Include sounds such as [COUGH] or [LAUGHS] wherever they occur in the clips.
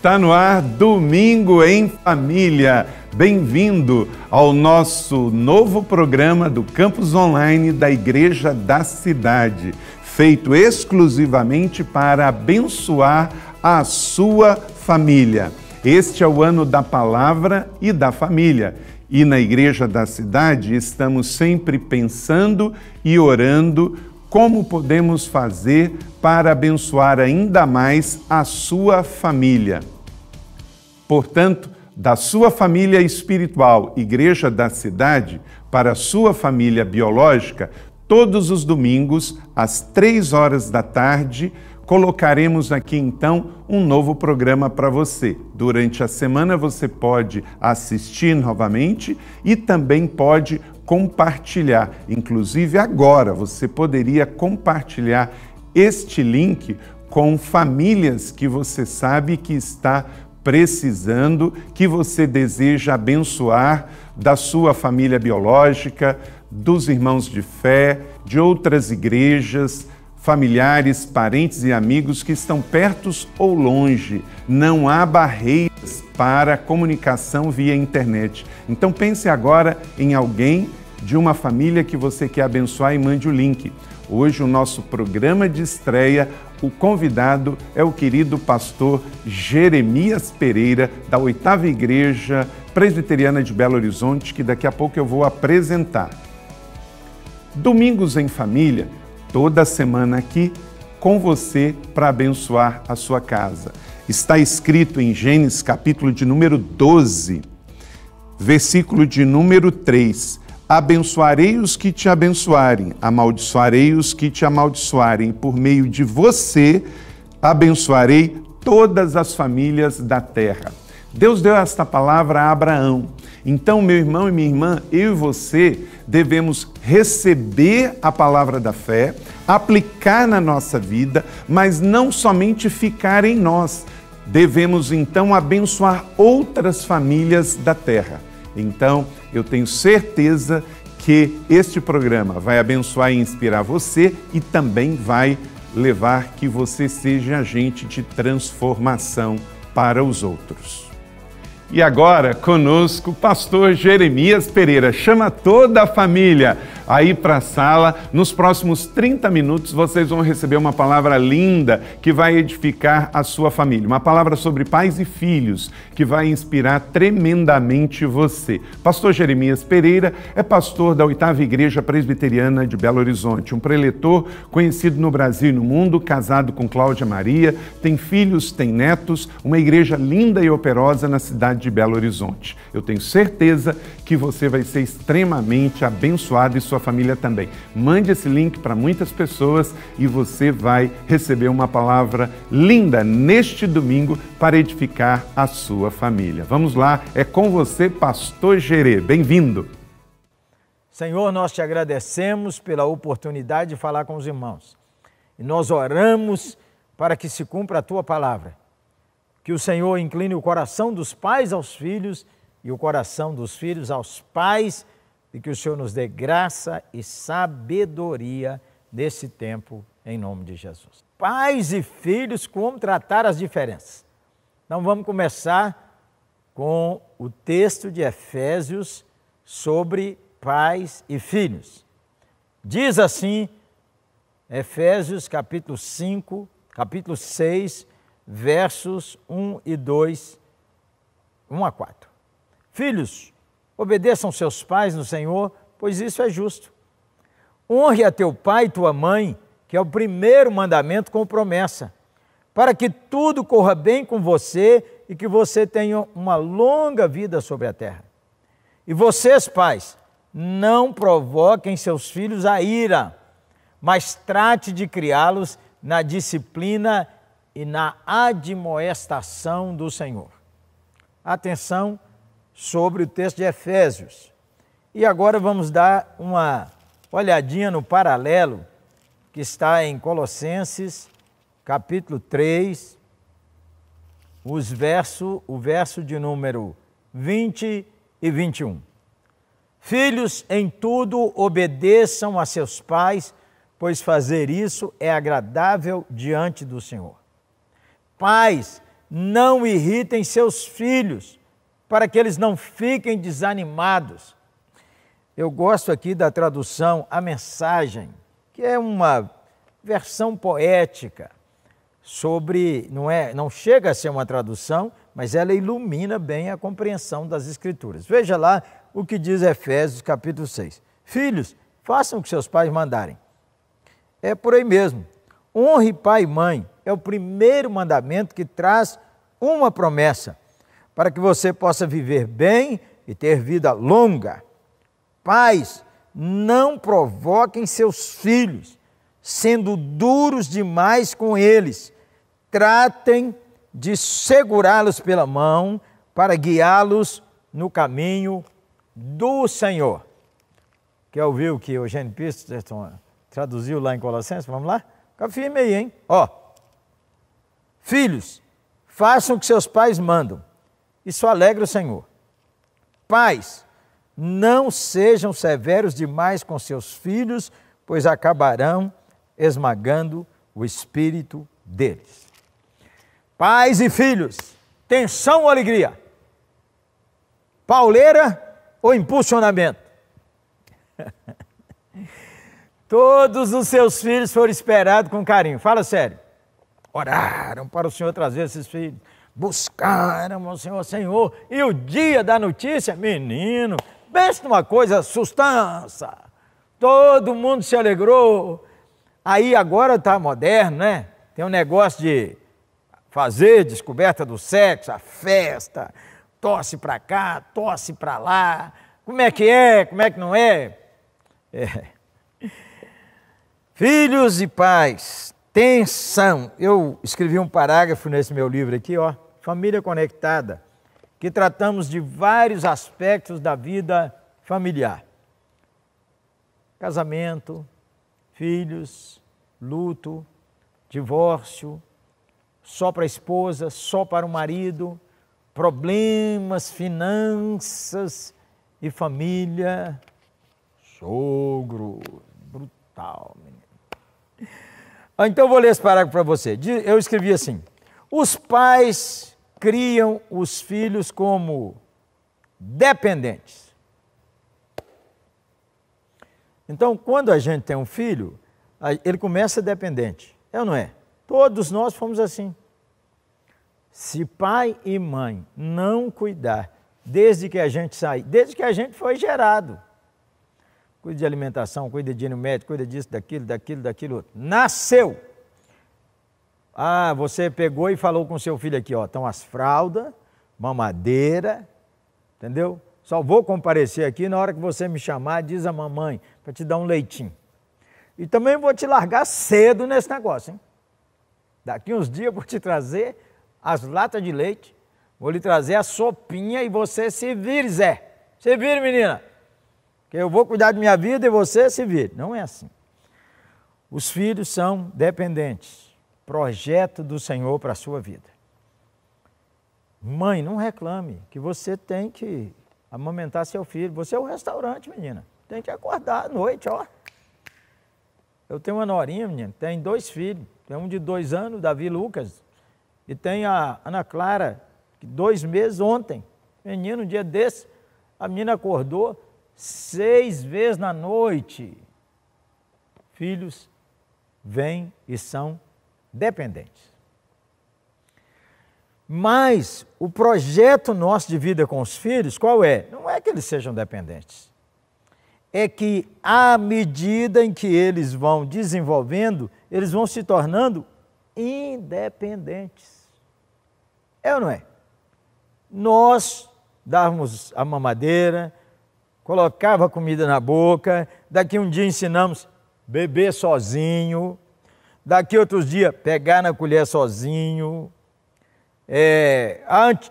Está no ar Domingo em Família. Bem-vindo ao nosso novo programa do Campus Online da Igreja da Cidade, feito exclusivamente para abençoar a sua família. Este é o ano da palavra e da família. E na Igreja da Cidade estamos sempre pensando e orando como podemos fazer para abençoar ainda mais a sua família. Portanto, da sua família espiritual, Igreja da Cidade, para a sua família biológica, todos os domingos, às três horas da tarde, colocaremos aqui então um novo programa para você. Durante a semana você pode assistir novamente e também pode compartilhar. Inclusive, agora você poderia compartilhar este link com famílias que você sabe que está precisando, que você deseja abençoar da sua família biológica, dos irmãos de fé, de outras igrejas, familiares, parentes e amigos que estão perto ou longe. Não há barreira para comunicação via internet. Então pense agora em alguém de uma família que você quer abençoar e mande o link. Hoje o nosso programa de estreia, o convidado é o querido pastor Jeremias Pereira, da Oitava Igreja Presbiteriana de Belo Horizonte, que daqui a pouco eu vou apresentar. Domingos em Família, toda semana aqui com você para abençoar a sua casa. Está escrito em Gênesis capítulo de número 12, versículo de número 3: Abençoarei os que te abençoarem, amaldiçoarei os que te amaldiçoarem, por meio de você abençoarei todas as famílias da terra. Deus deu esta palavra a Abraão. Então, meu irmão e minha irmã, eu e você devemos receber a palavra da fé, aplicar na nossa vida, mas não somente ficar em nós. Devemos então abençoar outras famílias da terra. Então, eu tenho certeza que este programa vai abençoar e inspirar você e também vai levar que você seja agente de transformação para os outros. E agora conosco, pastor Jeremias Pereira. Chama toda a família aí para a sala. Nos próximos 30 minutos vocês vão receber uma palavra linda que vai edificar a sua família. Uma palavra sobre pais e filhos que vai inspirar tremendamente você. Pastor Jeremias Pereira é pastor da oitava Igreja Presbiteriana de Belo Horizonte, um preletor conhecido no Brasil e no mundo, casado com Cláudia Maria, tem filhos, tem netos, uma igreja linda e operosa na cidade cidade de Belo Horizonte. Eu tenho certeza que você vai ser extremamente abençoado e sua família também. Mande esse link para muitas pessoas e você vai receber uma palavra linda neste domingo para edificar a sua família. Vamos lá, é com você, Pastor Gerê. Bem-vindo. Senhor, nós te agradecemos pela oportunidade de falar com os irmãos. E nós oramos para que se cumpra a tua palavra. Que o Senhor incline o coração dos pais aos filhos e o coração dos filhos aos pais, e que o Senhor nos dê graça e sabedoria nesse tempo, em nome de Jesus. Pais e filhos, como tratar as diferenças? Então vamos começar com o texto de Efésios sobre pais e filhos. Diz assim, Efésios capítulo 5, capítulo 6, versos 1 e 2, 1 a 4. Filhos, obedeçam seus pais no Senhor, pois isso é justo. Honre a teu pai e tua mãe, que é o primeiro mandamento com promessa, para que tudo corra bem com você e que você tenha uma longa vida sobre a terra. E vocês, pais, não provoquem seus filhos a ira, mas trate de criá-los na disciplina e e na admoestação do Senhor. Atenção sobre o texto de Efésios. E agora vamos dar uma olhadinha no paralelo que está em Colossenses, capítulo 3, os verso, o verso de número 20 e 21. Filhos, em tudo obedeçam a seus pais, pois fazer isso é agradável diante do Senhor. Pais, não irritem seus filhos, para que eles não fiquem desanimados. Eu gosto aqui da tradução A Mensagem, que é uma versão poética sobre, não é, não chega a ser uma tradução, mas ela ilumina bem a compreensão das escrituras. Veja lá o que diz Efésios capítulo 6. Filhos, façam o que seus pais mandarem. É por aí mesmo. Honre pai e mãe. É o primeiro mandamento que traz uma promessa para que você possa viver bem e ter vida longa. Pais, não provoquem seus filhos, sendo duros demais com eles. Tratem de segurá-los pela mão para guiá-los no caminho do Senhor. Quer ouvir o que Eugênio Piston traduziu lá em Colossenses? Vamos lá? Fica firme aí, hein? Ó. Filhos, façam o que seus pais mandam. Isso alegra o Senhor. Pais, não sejam severos demais com seus filhos, pois acabarão esmagando o espírito deles. Pais e filhos, tensão ou alegria? Pauleira ou impulsionamento? [LAUGHS] Todos os seus filhos foram esperados com carinho. Fala sério. Oraram para o Senhor trazer esses filhos. Buscaram ao Senhor, Senhor. E o dia da notícia, menino, pensa numa coisa, sustança. Todo mundo se alegrou. Aí agora está moderno, né? Tem um negócio de fazer descoberta do sexo, a festa, tosse para cá, tosse para lá. Como é que é? Como é que não é? É. Filhos e pais, tensão. Eu escrevi um parágrafo nesse meu livro aqui, ó, Família Conectada, que tratamos de vários aspectos da vida familiar. Casamento, filhos, luto, divórcio, só para a esposa, só para o marido, problemas, finanças e família. Sogro, brutal, menino. Ah, então vou ler esse parágrafo para você. Eu escrevi assim: os pais criam os filhos como dependentes. Então, quando a gente tem um filho, ele começa dependente. É ou não é? Todos nós fomos assim. Se pai e mãe não cuidar, desde que a gente sai, desde que a gente foi gerado, Cuida de alimentação, cuida de ir médico, cuida disso, daquilo, daquilo, daquilo. Outro. Nasceu! Ah, você pegou e falou com seu filho aqui, ó, estão as fraldas, mamadeira, entendeu? Só vou comparecer aqui na hora que você me chamar, diz a mamãe, para te dar um leitinho. E também vou te largar cedo nesse negócio, hein? Daqui uns dias vou te trazer as latas de leite, vou lhe trazer a sopinha e você se vire, Zé. Se vire, menina que eu vou cuidar de minha vida e você se vire. Não é assim. Os filhos são dependentes, projeto do Senhor para a sua vida. Mãe, não reclame que você tem que amamentar seu filho. Você é um restaurante, menina. Tem que acordar à noite, ó. Eu tenho uma norinha, menina, tem dois filhos. Tem um de dois anos, Davi Lucas, e tem a Ana Clara, dois meses ontem. Menino, um dia desse, a menina acordou, seis vezes na noite. Filhos vêm e são dependentes. Mas o projeto nosso de vida com os filhos, qual é? Não é que eles sejam dependentes. É que à medida em que eles vão desenvolvendo, eles vão se tornando independentes. É ou não é? Nós darmos a mamadeira, colocava comida na boca, daqui um dia ensinamos beber sozinho, daqui outros dias pegar na colher sozinho. É, antes,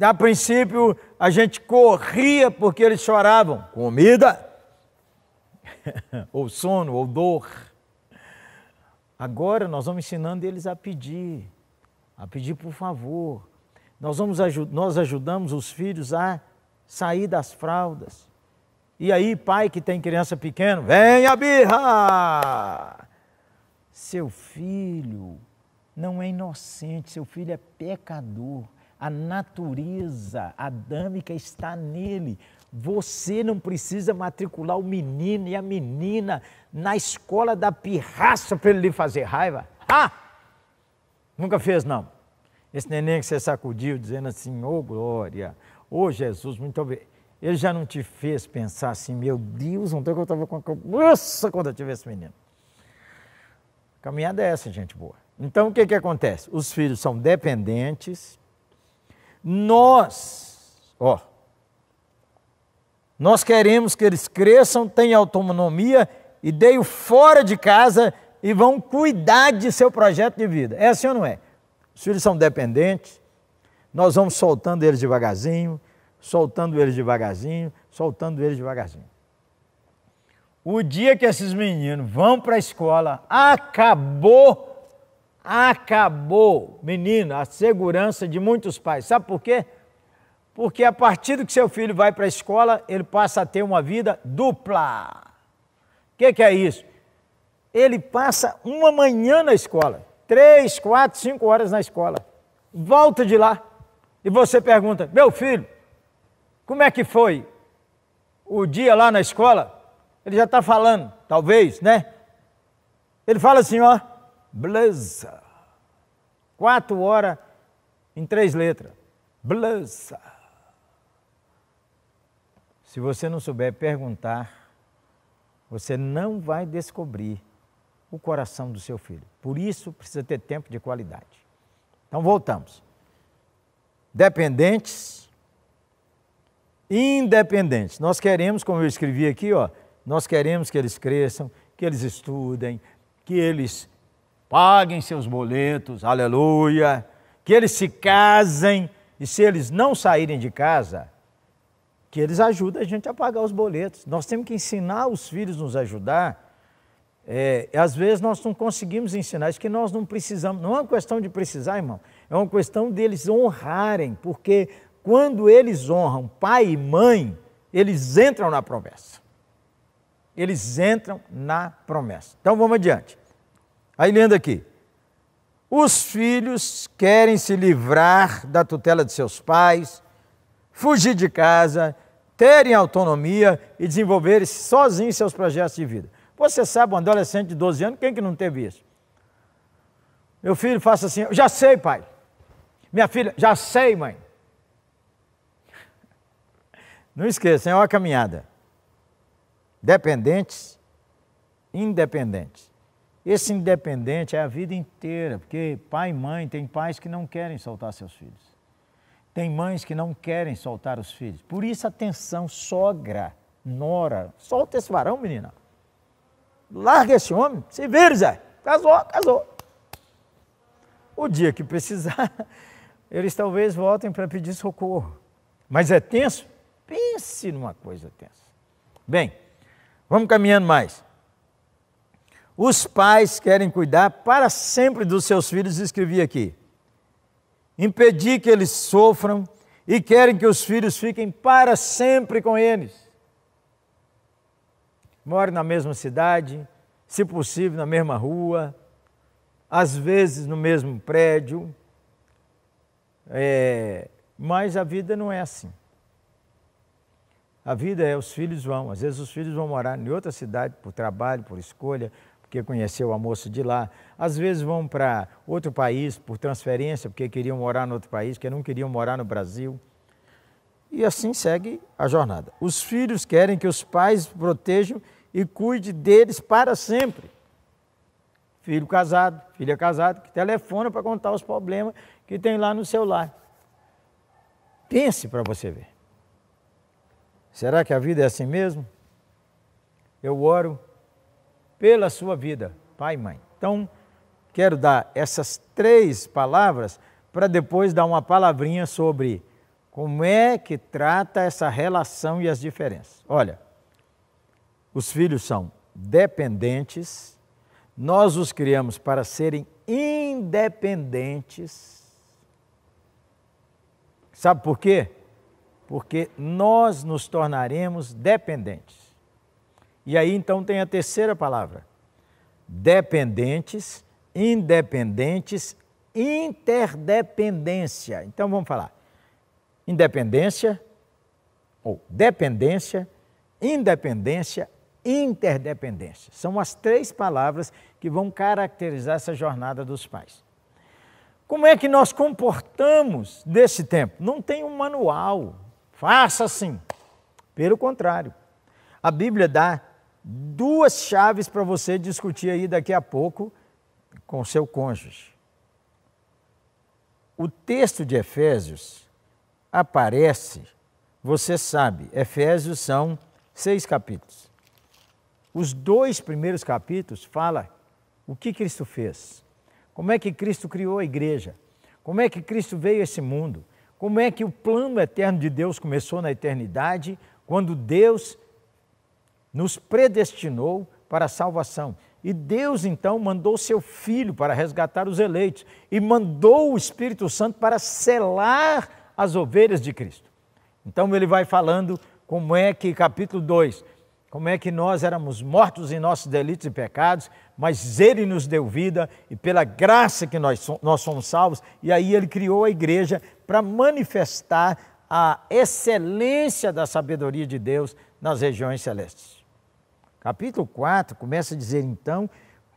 a princípio a gente corria porque eles choravam, comida, [LAUGHS] ou sono, ou dor. Agora nós vamos ensinando eles a pedir, a pedir por favor. Nós, vamos, nós ajudamos os filhos a sair das fraldas. E aí, pai que tem criança pequena, vem a birra! Seu filho não é inocente, seu filho é pecador. A natureza adâmica está nele. Você não precisa matricular o menino e a menina na escola da pirraça para ele lhe fazer raiva. Ah! Nunca fez, não. Esse neném que você sacudiu dizendo assim, ô oh, glória, ô oh, Jesus, muito obrigado. Ele já não te fez pensar assim, meu Deus, ontem que eu estava com a cabeça quando eu tive esse menino. caminhada é essa, gente boa. Então o que, que acontece? Os filhos são dependentes. Nós, ó, nós queremos que eles cresçam, tenham autonomia e deem fora de casa e vão cuidar de seu projeto de vida. É assim ou não é? Os filhos são dependentes, nós vamos soltando eles devagarzinho, soltando eles devagarzinho, soltando eles devagarzinho. O dia que esses meninos vão para a escola, acabou, acabou, menino, a segurança de muitos pais. Sabe por quê? Porque a partir do que seu filho vai para a escola, ele passa a ter uma vida dupla. O que, que é isso? Ele passa uma manhã na escola, três, quatro, cinco horas na escola. Volta de lá e você pergunta: meu filho, como é que foi o dia lá na escola? Ele já está falando, talvez, né? Ele fala assim, ó, blaza. Quatro horas em três letras. blusa. Se você não souber perguntar, você não vai descobrir o coração do seu filho. Por isso precisa ter tempo de qualidade. Então voltamos. Dependentes independentes. Nós queremos, como eu escrevi aqui, ó, nós queremos que eles cresçam, que eles estudem, que eles paguem seus boletos, aleluia, que eles se casem e se eles não saírem de casa, que eles ajudem a gente a pagar os boletos. Nós temos que ensinar os filhos a nos ajudar. É, às vezes nós não conseguimos ensinar isso, que nós não precisamos. Não é uma questão de precisar, irmão. É uma questão deles honrarem, porque quando eles honram pai e mãe, eles entram na promessa. Eles entram na promessa. Então vamos adiante. Aí lendo aqui. Os filhos querem se livrar da tutela de seus pais, fugir de casa, terem autonomia e desenvolverem sozinhos seus projetos de vida. Você sabe, um adolescente de 12 anos, quem que não teve isso? Meu filho faça assim, já sei, pai. Minha filha, já sei, mãe. Não esqueçam, é uma caminhada. Dependentes, independentes. Esse independente é a vida inteira, porque pai e mãe, tem pais que não querem soltar seus filhos. Tem mães que não querem soltar os filhos. Por isso, atenção, sogra, nora, solta esse varão, menina. Larga esse homem, se vira, Zé. Casou, casou. O dia que precisar, [LAUGHS] eles talvez voltem para pedir socorro. Mas é tenso? Pense numa coisa tensa. Bem, vamos caminhando mais. Os pais querem cuidar para sempre dos seus filhos, escrevi aqui. Impedir que eles sofram e querem que os filhos fiquem para sempre com eles. Moram na mesma cidade, se possível na mesma rua, às vezes no mesmo prédio. É, mas a vida não é assim. A vida é os filhos vão. Às vezes os filhos vão morar em outra cidade por trabalho, por escolha, porque conheceu a moça de lá. Às vezes vão para outro país por transferência, porque queriam morar no outro país, porque não queriam morar no Brasil. E assim segue a jornada. Os filhos querem que os pais protejam e cuide deles para sempre. Filho casado, filha casada, que telefona para contar os problemas que tem lá no seu lar. Pense para você ver. Será que a vida é assim mesmo? Eu oro pela sua vida, pai e mãe. Então, quero dar essas três palavras para depois dar uma palavrinha sobre como é que trata essa relação e as diferenças. Olha, os filhos são dependentes, nós os criamos para serem independentes. Sabe por quê? porque nós nos tornaremos dependentes. E aí então tem a terceira palavra: dependentes, independentes, interdependência. Então vamos falar: independência, ou dependência, independência, interdependência. São as três palavras que vão caracterizar essa jornada dos pais. Como é que nós comportamos nesse tempo? Não tem um manual, Faça assim. Pelo contrário, a Bíblia dá duas chaves para você discutir aí daqui a pouco com seu cônjuge. O texto de Efésios aparece, você sabe, Efésios são seis capítulos. Os dois primeiros capítulos fala o que Cristo fez, como é que Cristo criou a igreja, como é que Cristo veio a esse mundo, como é que o plano eterno de Deus começou na eternidade, quando Deus nos predestinou para a salvação? E Deus então mandou seu filho para resgatar os eleitos e mandou o Espírito Santo para selar as ovelhas de Cristo. Então ele vai falando como é que, capítulo 2, como é que nós éramos mortos em nossos delitos e pecados, mas ele nos deu vida e pela graça que nós, nós somos salvos, e aí ele criou a igreja para manifestar a excelência da sabedoria de Deus nas regiões celestes. Capítulo 4 começa a dizer então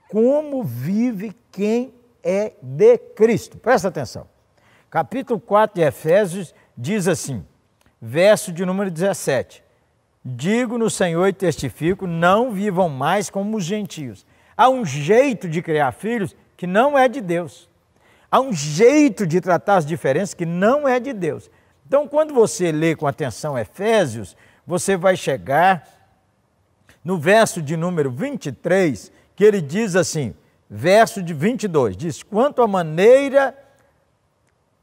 como vive quem é de Cristo. Presta atenção. Capítulo 4 de Efésios diz assim, verso de número 17: Digo no Senhor e testifico, não vivam mais como os gentios. Há um jeito de criar filhos que não é de Deus. Há um jeito de tratar as diferenças que não é de Deus. Então, quando você lê com atenção Efésios, você vai chegar no verso de número 23, que ele diz assim, verso de 22, diz: "Quanto à maneira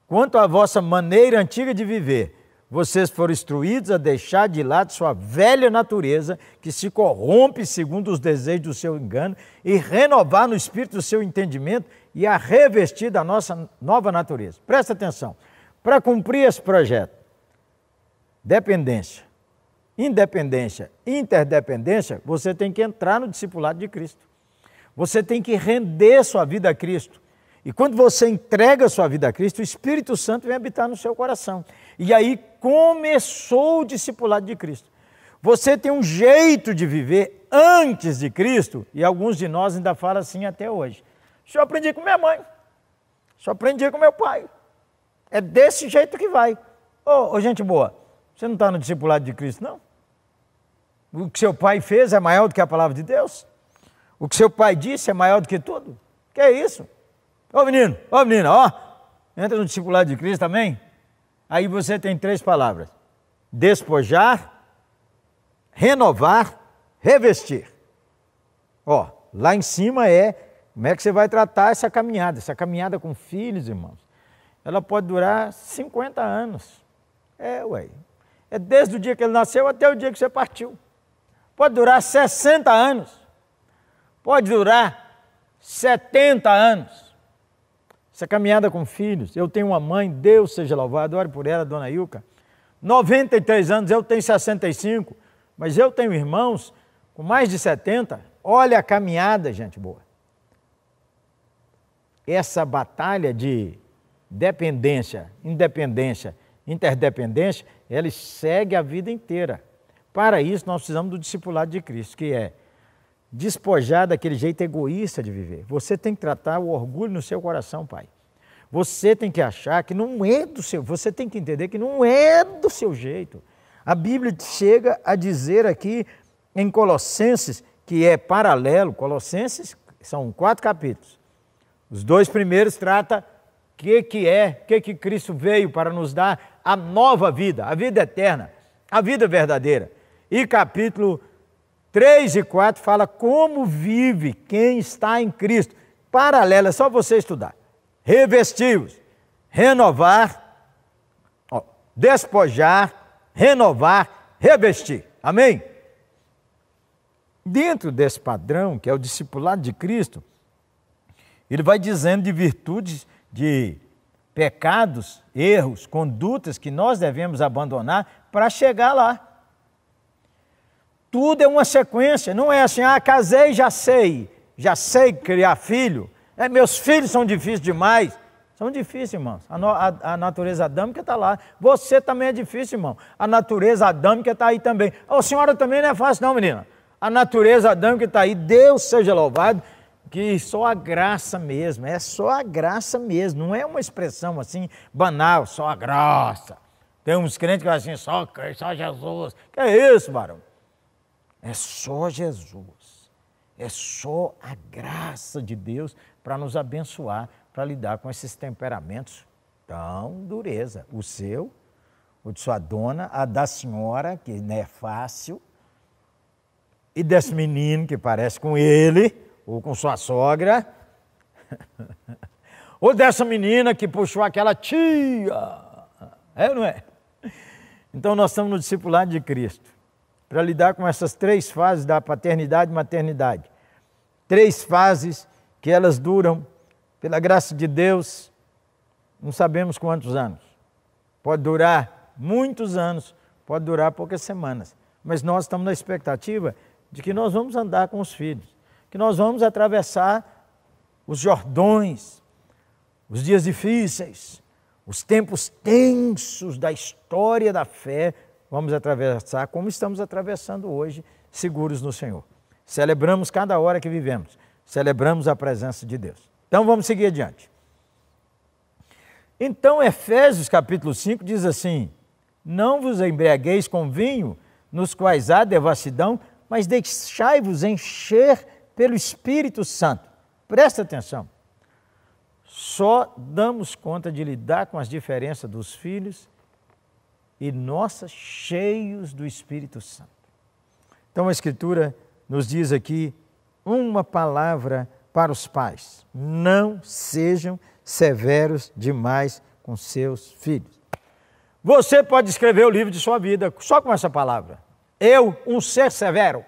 quanto à vossa maneira antiga de viver, vocês foram instruídos a deixar de lado sua velha natureza, que se corrompe segundo os desejos do seu engano, e renovar no espírito o seu entendimento e a revestir da nossa nova natureza. Presta atenção. Para cumprir esse projeto, dependência, independência, interdependência, você tem que entrar no discipulado de Cristo. Você tem que render sua vida a Cristo. E quando você entrega sua vida a Cristo, o Espírito Santo vem habitar no seu coração. E aí começou o discipulado de Cristo. Você tem um jeito de viver antes de Cristo, e alguns de nós ainda falam assim até hoje. Isso eu aprendi com minha mãe. Isso eu aprendi com meu pai. É desse jeito que vai. Ô, oh, oh, gente boa, você não está no discipulado de Cristo, não? O que seu pai fez é maior do que a palavra de Deus? O que seu pai disse é maior do que tudo? Que é isso? Ô oh, menino, ô oh, menina, ó, oh, entra no discipulado de Cristo também. Aí você tem três palavras: despojar, renovar, revestir. Ó, lá em cima é como é que você vai tratar essa caminhada? Essa caminhada com filhos, irmãos, ela pode durar 50 anos. É, ué. É desde o dia que ele nasceu até o dia que você partiu. Pode durar 60 anos. Pode durar 70 anos. Essa caminhada com filhos. Eu tenho uma mãe, Deus seja louvado, ore por ela, dona Ilka. 93 anos, eu tenho 65, mas eu tenho irmãos com mais de 70. Olha a caminhada, gente boa essa batalha de dependência, independência, interdependência, ela segue a vida inteira. Para isso, nós precisamos do discipulado de Cristo, que é despojar daquele jeito egoísta de viver. Você tem que tratar o orgulho no seu coração, pai. Você tem que achar que não é do seu, você tem que entender que não é do seu jeito. A Bíblia chega a dizer aqui em Colossenses, que é paralelo, Colossenses são quatro capítulos. Os dois primeiros trata o que, que é, o que, que Cristo veio para nos dar a nova vida, a vida eterna, a vida verdadeira. E capítulo 3 e 4 fala como vive quem está em Cristo. Paralela, é só você estudar. Revestir-os, renovar, ó, despojar, renovar, revestir. Amém? Dentro desse padrão, que é o discipulado de Cristo, ele vai dizendo de virtudes, de pecados, erros, condutas que nós devemos abandonar para chegar lá. Tudo é uma sequência, não é assim, ah, casei, já sei, já sei criar filho, é, meus filhos são difíceis demais. São difíceis, irmãos. A, a, a natureza adâmica está lá. Você também é difícil, irmão. A natureza adâmica está aí também. A senhora também não é fácil, não, menina. A natureza adâmica está aí. Deus seja louvado que só a graça mesmo, é só a graça mesmo, não é uma expressão assim banal, só a graça. Tem uns crentes que falam assim, só, só Jesus. Que é isso, barão? É só Jesus. É só a graça de Deus para nos abençoar, para lidar com esses temperamentos tão dureza. O seu, o de sua dona, a da senhora, que não é fácil, e desse menino que parece com ele ou com sua sogra, [LAUGHS] ou dessa menina que puxou aquela tia. É ou não é? Então nós estamos no discipulado de Cristo, para lidar com essas três fases da paternidade e maternidade. Três fases que elas duram, pela graça de Deus, não sabemos quantos anos. Pode durar muitos anos, pode durar poucas semanas, mas nós estamos na expectativa de que nós vamos andar com os filhos que nós vamos atravessar os Jordões, os dias difíceis, os tempos tensos da história da fé, vamos atravessar como estamos atravessando hoje, seguros no Senhor. Celebramos cada hora que vivemos, celebramos a presença de Deus. Então vamos seguir adiante. Então, Efésios capítulo 5 diz assim: Não vos embriagueis com vinho, nos quais há devassidão, mas deixai-vos encher pelo Espírito Santo. Presta atenção. Só damos conta de lidar com as diferenças dos filhos e nossas cheios do Espírito Santo. Então a Escritura nos diz aqui uma palavra para os pais: não sejam severos demais com seus filhos. Você pode escrever o livro de sua vida só com essa palavra. Eu, um ser severo.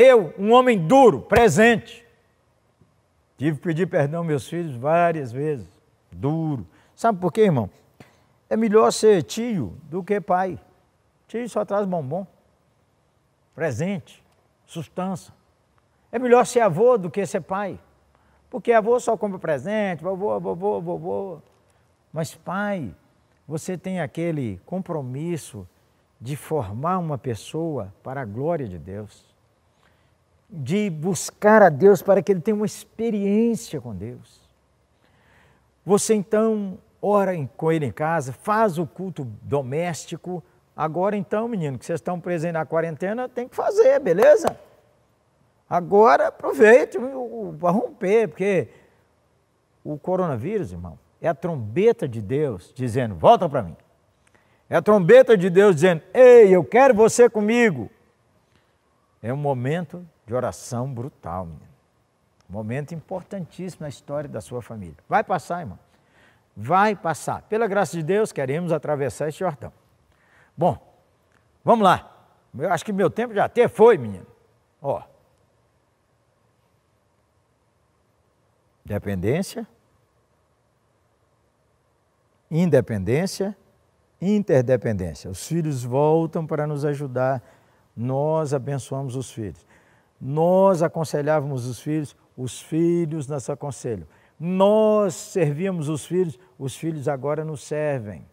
Eu, um homem duro, presente, tive que pedir perdão aos meus filhos várias vezes. Duro. Sabe por quê, irmão? É melhor ser tio do que pai. Tio só traz bombom. Presente, sustância. É melhor ser avô do que ser pai. Porque avô só compra presente, vovô, vovô, vovô. Mas pai, você tem aquele compromisso de formar uma pessoa para a glória de Deus de buscar a Deus para que ele tenha uma experiência com Deus. Você então ora com ele em casa, faz o culto doméstico. Agora então, menino, que vocês estão presos na quarentena, tem que fazer, beleza? Agora aproveite para romper, porque o coronavírus, irmão, é a trombeta de Deus dizendo: volta para mim. É a trombeta de Deus dizendo: ei, eu quero você comigo. É um momento de oração brutal, menino. Momento importantíssimo na história da sua família. Vai passar, irmão. Vai passar. Pela graça de Deus, queremos atravessar este Jordão. Bom, vamos lá. Eu acho que meu tempo já até foi, menino. Ó. Dependência. Independência. Interdependência. Os filhos voltam para nos ajudar. Nós abençoamos os filhos. Nós aconselhávamos os filhos, os filhos nos aconselham. Nós servíamos os filhos, os filhos agora nos servem.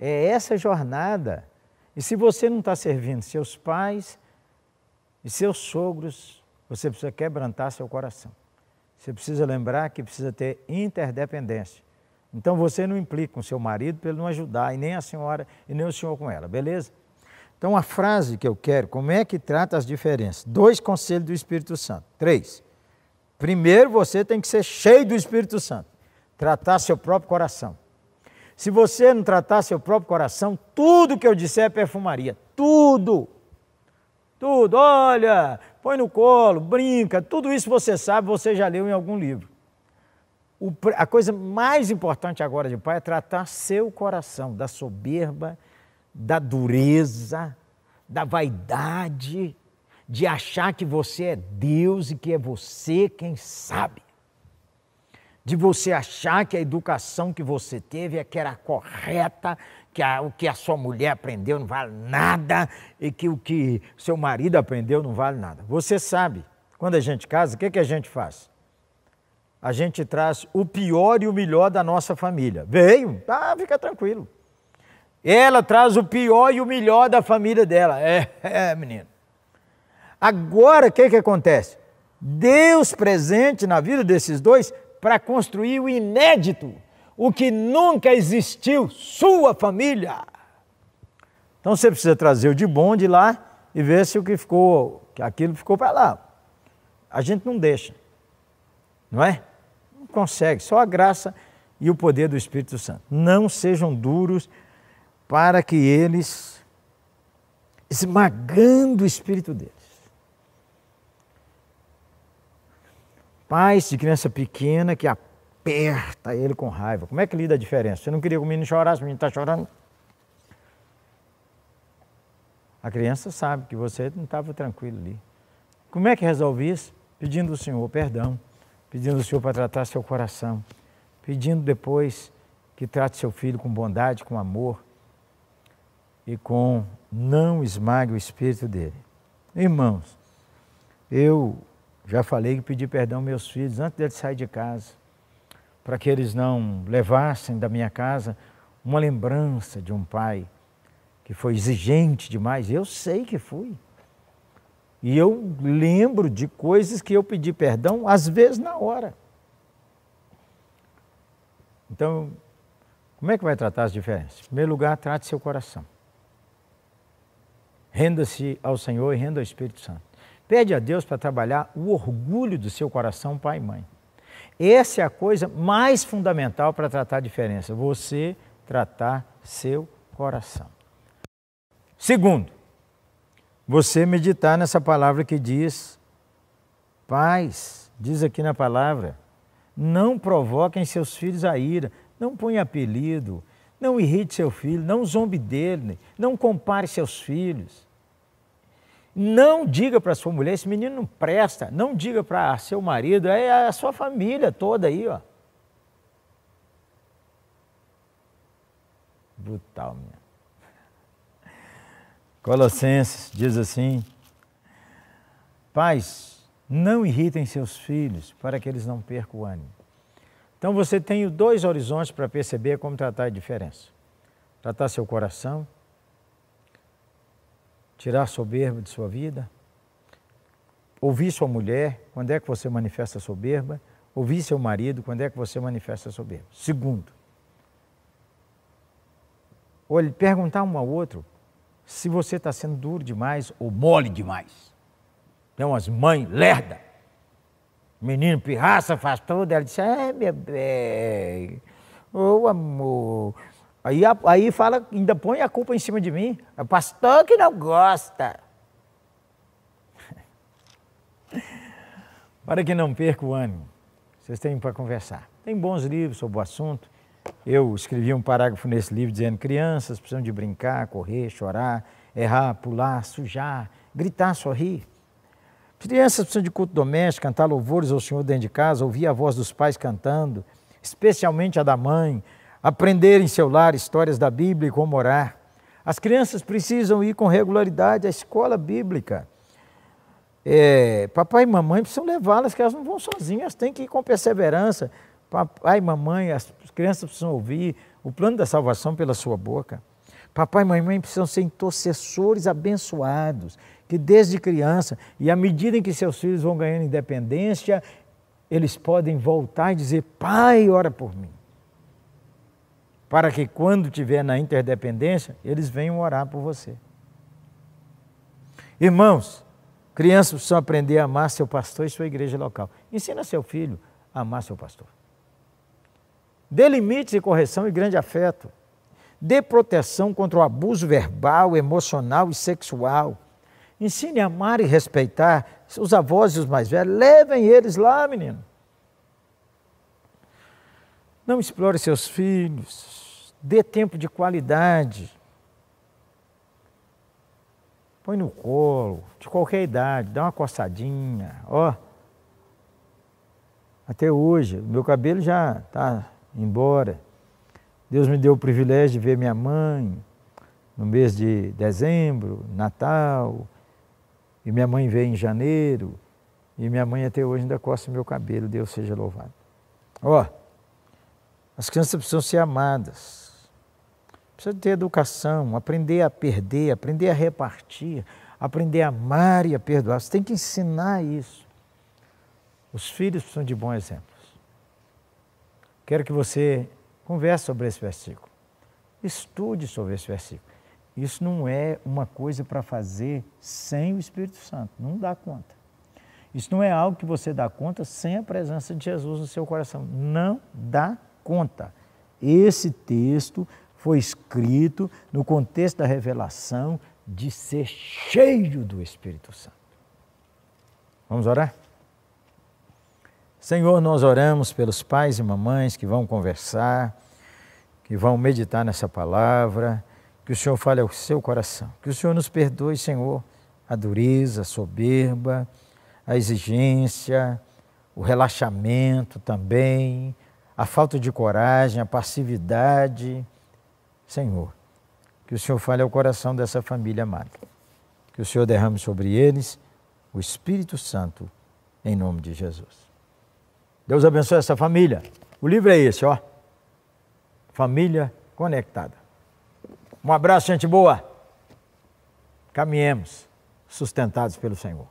É essa jornada. E se você não está servindo seus pais e seus sogros, você precisa quebrantar seu coração. Você precisa lembrar que precisa ter interdependência. Então você não implica com seu marido para ele não ajudar, e nem a senhora, e nem o senhor com ela, beleza? Então, a frase que eu quero, como é que trata as diferenças? Dois conselhos do Espírito Santo. Três. Primeiro, você tem que ser cheio do Espírito Santo, tratar seu próprio coração. Se você não tratar seu próprio coração, tudo que eu disser é perfumaria. Tudo. Tudo. Olha, põe no colo, brinca. Tudo isso você sabe, você já leu em algum livro. a coisa mais importante agora de pai é tratar seu coração da soberba, da dureza, da vaidade, de achar que você é Deus e que é você quem sabe. De você achar que a educação que você teve é que era correta, que a, o que a sua mulher aprendeu não vale nada e que o que seu marido aprendeu não vale nada. Você sabe, quando a gente casa, o que, é que a gente faz? A gente traz o pior e o melhor da nossa família. Veio, ah, tá, fica tranquilo. Ela traz o pior e o melhor da família dela. É, [LAUGHS] é menino. Agora, o que, que acontece? Deus presente na vida desses dois para construir o inédito, o que nunca existiu, sua família. Então você precisa trazer o de bom de lá e ver se o que ficou, que aquilo ficou para lá. A gente não deixa, não é? Não consegue, só a graça e o poder do Espírito Santo. Não sejam duros para que eles, esmagando o espírito deles, pais de criança pequena que aperta ele com raiva. Como é que lida a diferença? Você não queria que o menino chorasse, o menino está chorando. A criança sabe que você não estava tranquilo ali. Como é que resolve isso? Pedindo ao Senhor perdão, pedindo ao Senhor para tratar seu coração, pedindo depois que trate seu filho com bondade, com amor, e com não esmague o espírito dele. Irmãos, eu já falei que pedi perdão aos meus filhos antes de sair de casa, para que eles não levassem da minha casa uma lembrança de um pai que foi exigente demais. Eu sei que fui. E eu lembro de coisas que eu pedi perdão, às vezes na hora. Então, como é que vai tratar as diferenças? Em primeiro lugar, trate seu coração. Renda-se ao Senhor e renda ao Espírito Santo. Pede a Deus para trabalhar o orgulho do seu coração, pai e mãe. Essa é a coisa mais fundamental para tratar a diferença. Você tratar seu coração. Segundo, você meditar nessa palavra que diz paz, diz aqui na palavra, não provoquem seus filhos a ira, não ponha apelido, não irrite seu filho, não zombe dele, não compare seus filhos. Não diga para sua mulher, esse menino não presta. Não diga para seu marido, é a sua família toda aí, ó. Brutal, minha. Colossenses diz assim: Pais, não irritem seus filhos para que eles não percam o ânimo. Então você tem dois horizontes para perceber como tratar a diferença. Tratar seu coração, tirar soberba de sua vida, ouvir sua mulher, quando é que você manifesta soberba, ouvir seu marido, quando é que você manifesta soberba. Segundo, olhe, perguntar um ao outro se você está sendo duro demais ou mole demais. Tem umas mães lerda menino pirraça, faz tudo. Ela disse, é, meu bem, ô oh, amor. Aí, aí fala, ainda põe a culpa em cima de mim. É pastor que não gosta. [LAUGHS] Para que não perca o ânimo, vocês têm para conversar. Tem bons livros sobre o assunto. Eu escrevi um parágrafo nesse livro dizendo: crianças precisam de brincar, correr, chorar, errar, pular, sujar, gritar, sorrir. Crianças precisam de culto doméstico, cantar louvores ao Senhor dentro de casa, ouvir a voz dos pais cantando, especialmente a da mãe, aprender em seu lar histórias da Bíblia e como orar. As crianças precisam ir com regularidade à escola bíblica. É, papai e mamãe precisam levá-las, que elas não vão sozinhas, têm que ir com perseverança. Papai e mamãe, as crianças precisam ouvir o plano da salvação pela sua boca. Papai e mamãe precisam ser intercessores abençoados, que desde criança, e à medida em que seus filhos vão ganhando independência, eles podem voltar e dizer: Pai, ora por mim. Para que quando tiver na interdependência, eles venham orar por você. Irmãos, crianças precisam aprender a amar seu pastor e sua igreja local. Ensina seu filho a amar seu pastor. Dê limites e correção e grande afeto. Dê proteção contra o abuso verbal, emocional e sexual Ensine a amar e respeitar os avós e os mais velhos. Levem eles lá, menino. Não explore seus filhos. Dê tempo de qualidade. Põe no colo, de qualquer idade, dá uma coçadinha, ó. Até hoje, meu cabelo já está embora. Deus me deu o privilégio de ver minha mãe no mês de dezembro, Natal, e minha mãe veio em janeiro, e minha mãe até hoje ainda coça meu cabelo, Deus seja louvado. Ó, as crianças precisam ser amadas, precisam ter educação, aprender a perder, aprender a repartir, aprender a amar e a perdoar. Você tem que ensinar isso. Os filhos precisam de bons exemplos. Quero que você converse sobre esse versículo, estude sobre esse versículo. Isso não é uma coisa para fazer sem o Espírito Santo, não dá conta. Isso não é algo que você dá conta sem a presença de Jesus no seu coração, não dá conta. Esse texto foi escrito no contexto da revelação de ser cheio do Espírito Santo. Vamos orar? Senhor, nós oramos pelos pais e mamães que vão conversar, que vão meditar nessa palavra que o Senhor fale ao seu coração. Que o Senhor nos perdoe, Senhor, a dureza, a soberba, a exigência, o relaxamento também, a falta de coragem, a passividade. Senhor, que o Senhor fale ao coração dessa família amada. Que o Senhor derrame sobre eles o Espírito Santo, em nome de Jesus. Deus abençoe essa família. O livro é esse, ó. Família conectada. Um abraço, gente boa. Caminhemos sustentados pelo Senhor.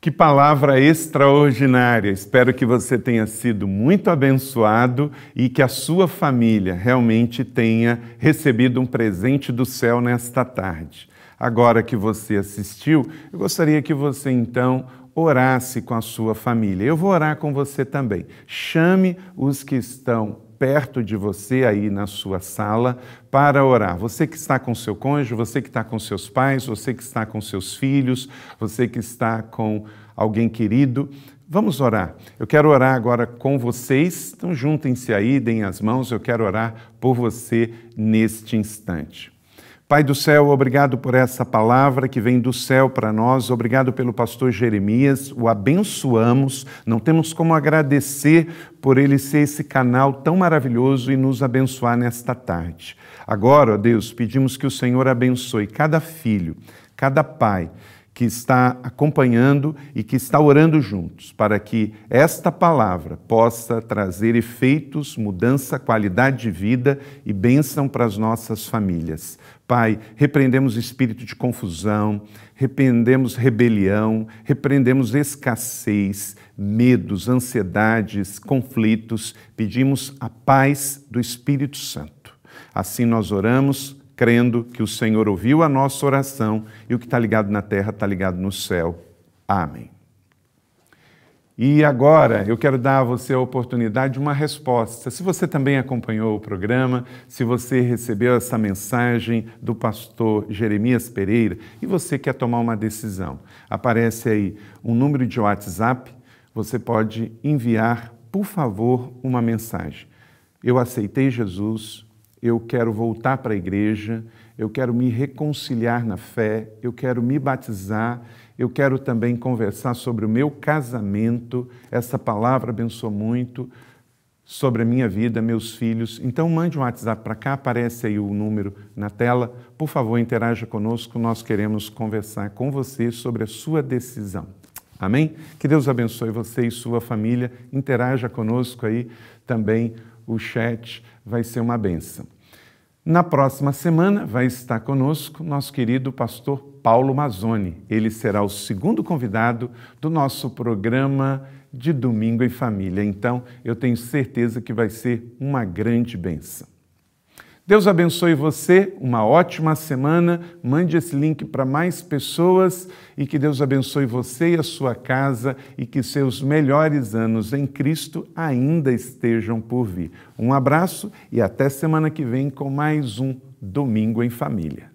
Que palavra extraordinária! Espero que você tenha sido muito abençoado e que a sua família realmente tenha recebido um presente do céu nesta tarde. Agora que você assistiu, eu gostaria que você então orasse com a sua família. Eu vou orar com você também. Chame os que estão perto de você aí na sua sala para orar. Você que está com seu cônjuge, você que está com seus pais, você que está com seus filhos, você que está com alguém querido, Vamos orar. Eu quero orar agora com vocês. Então juntem-se aí, deem as mãos. Eu quero orar por você neste instante. Pai do céu, obrigado por essa palavra que vem do céu para nós, obrigado pelo pastor Jeremias, o abençoamos, não temos como agradecer por ele ser esse canal tão maravilhoso e nos abençoar nesta tarde. Agora, ó Deus, pedimos que o Senhor abençoe cada filho, cada pai que está acompanhando e que está orando juntos para que esta palavra possa trazer efeitos, mudança, qualidade de vida e bênção para as nossas famílias. Pai, repreendemos espírito de confusão, repreendemos rebelião, repreendemos escassez, medos, ansiedades, conflitos. Pedimos a paz do Espírito Santo. Assim nós oramos crendo que o Senhor ouviu a nossa oração e o que está ligado na terra está ligado no céu. Amém. E agora eu quero dar a você a oportunidade de uma resposta. Se você também acompanhou o programa, se você recebeu essa mensagem do pastor Jeremias Pereira e você quer tomar uma decisão, aparece aí um número de WhatsApp, você pode enviar, por favor, uma mensagem. Eu aceitei Jesus, eu quero voltar para a igreja, eu quero me reconciliar na fé, eu quero me batizar, eu quero também conversar sobre o meu casamento, essa palavra abençoa muito, sobre a minha vida, meus filhos. Então mande um WhatsApp para cá, aparece aí o número na tela. Por favor, interaja conosco, nós queremos conversar com você sobre a sua decisão. Amém? Que Deus abençoe você e sua família. Interaja conosco aí também o chat vai ser uma benção. Na próxima semana vai estar conosco nosso querido pastor Paulo Mazzoni. Ele será o segundo convidado do nosso programa de Domingo em Família. Então, eu tenho certeza que vai ser uma grande benção. Deus abençoe você, uma ótima semana. Mande esse link para mais pessoas e que Deus abençoe você e a sua casa e que seus melhores anos em Cristo ainda estejam por vir. Um abraço e até semana que vem com mais um Domingo em Família.